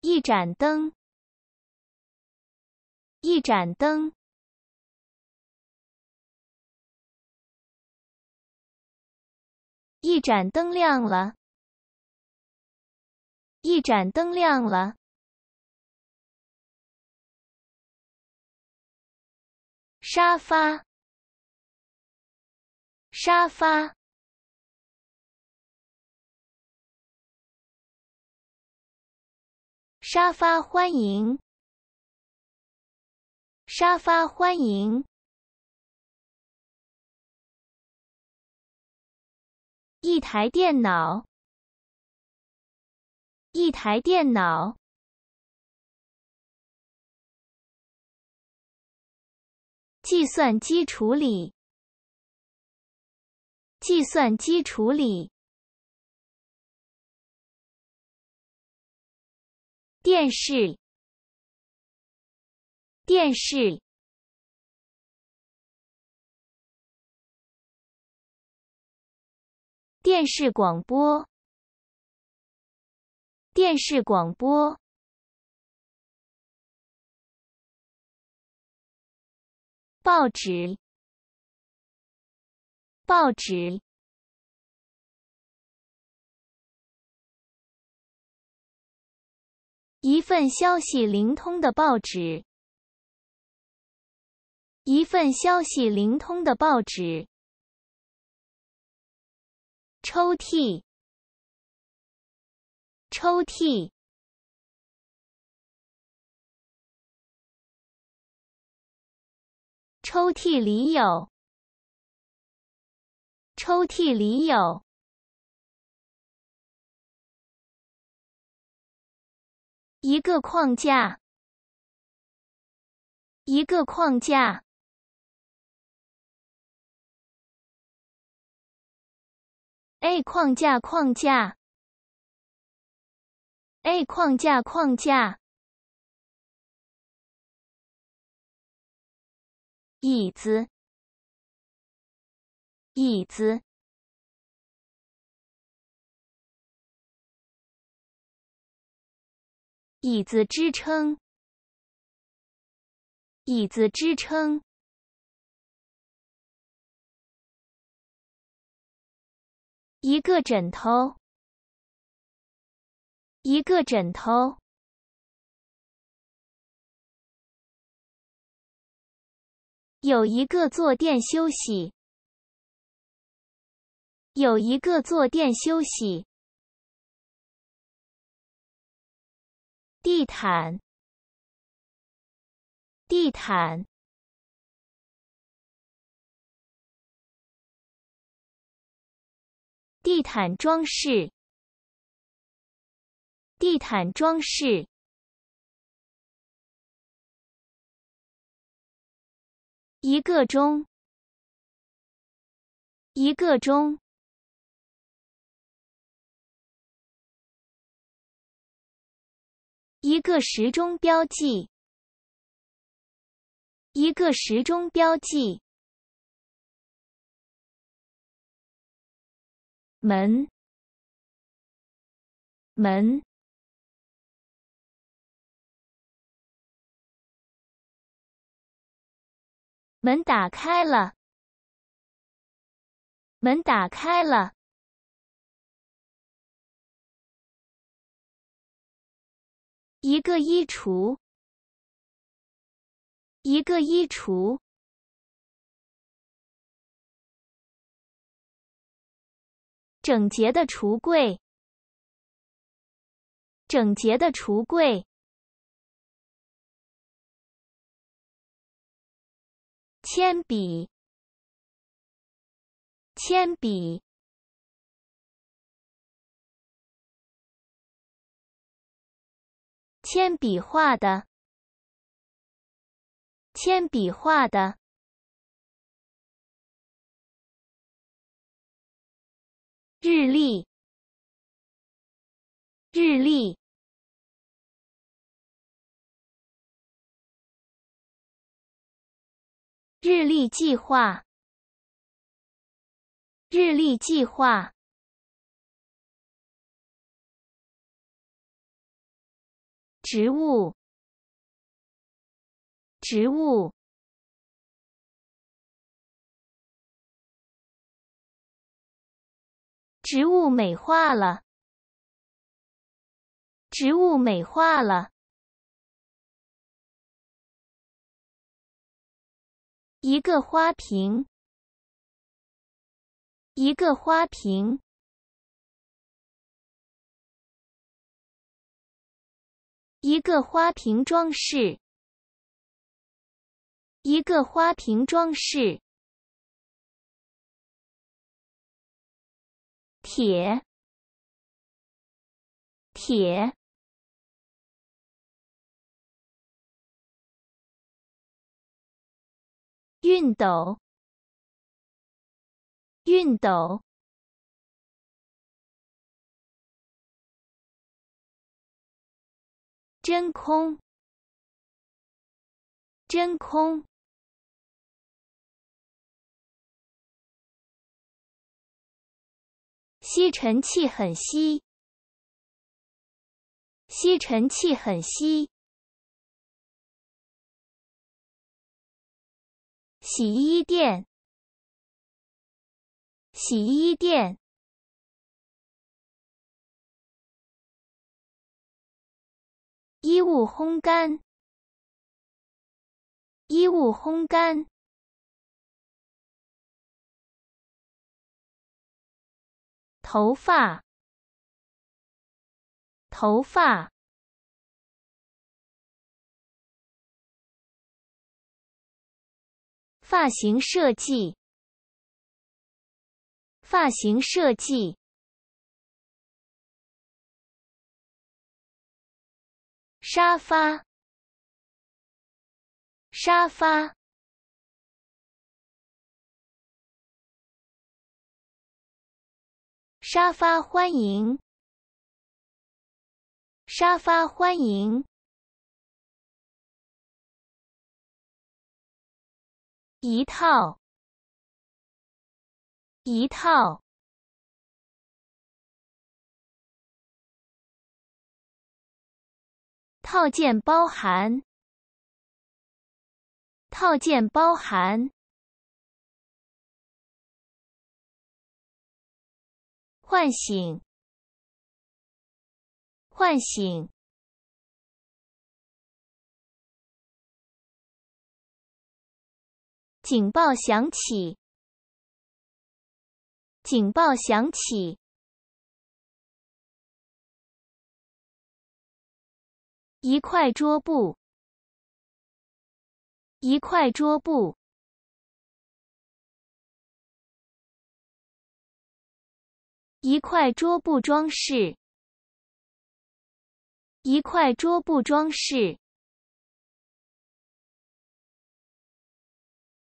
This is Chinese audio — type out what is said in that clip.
一盏灯，一盏灯，一盏灯亮了，一盏灯亮了，沙发，沙发。沙发欢迎，沙发欢迎。一台电脑，一台电脑，计算机处理，计算机处理。电视，电视，电视广播，电视广播，报纸，报纸。一份消息灵通的报纸。一份消息灵通的报纸。抽屉，抽屉，抽屉里有。抽屉里有。一个框架，一个框架，a 框架框架，a 框架框架，椅子，椅子。椅子支撑，椅子支撑，一个枕头，一个枕头，有一个坐垫休息，有一个坐垫休息。地毯，地毯，地毯装饰，地毯装饰，一个钟，一个钟。一个时钟标记，一个时钟标记。门，门，门打开了，门打开了。一个衣橱，一个衣橱，整洁的橱柜，整洁的橱柜，铅笔，铅笔。铅笔画的，铅笔画的日历，日历，日历计划，日历计划。植物，植物，植物美化了，植物美化了，一个花瓶，一个花瓶。一个花瓶装饰，一个花瓶装饰，铁，铁，熨斗，熨斗。真空，真空。吸尘器很吸，吸尘器很吸。洗衣店，洗衣店。衣物烘干，衣物烘干，头发，头发，发型设计，发型设计。沙发，沙发，沙发欢迎，沙发欢迎，一套，一套。套件包含，套件包含，唤醒，唤醒，警报响起，警报响起。一块桌布，一块桌布，一块桌布装饰，一块桌布装饰。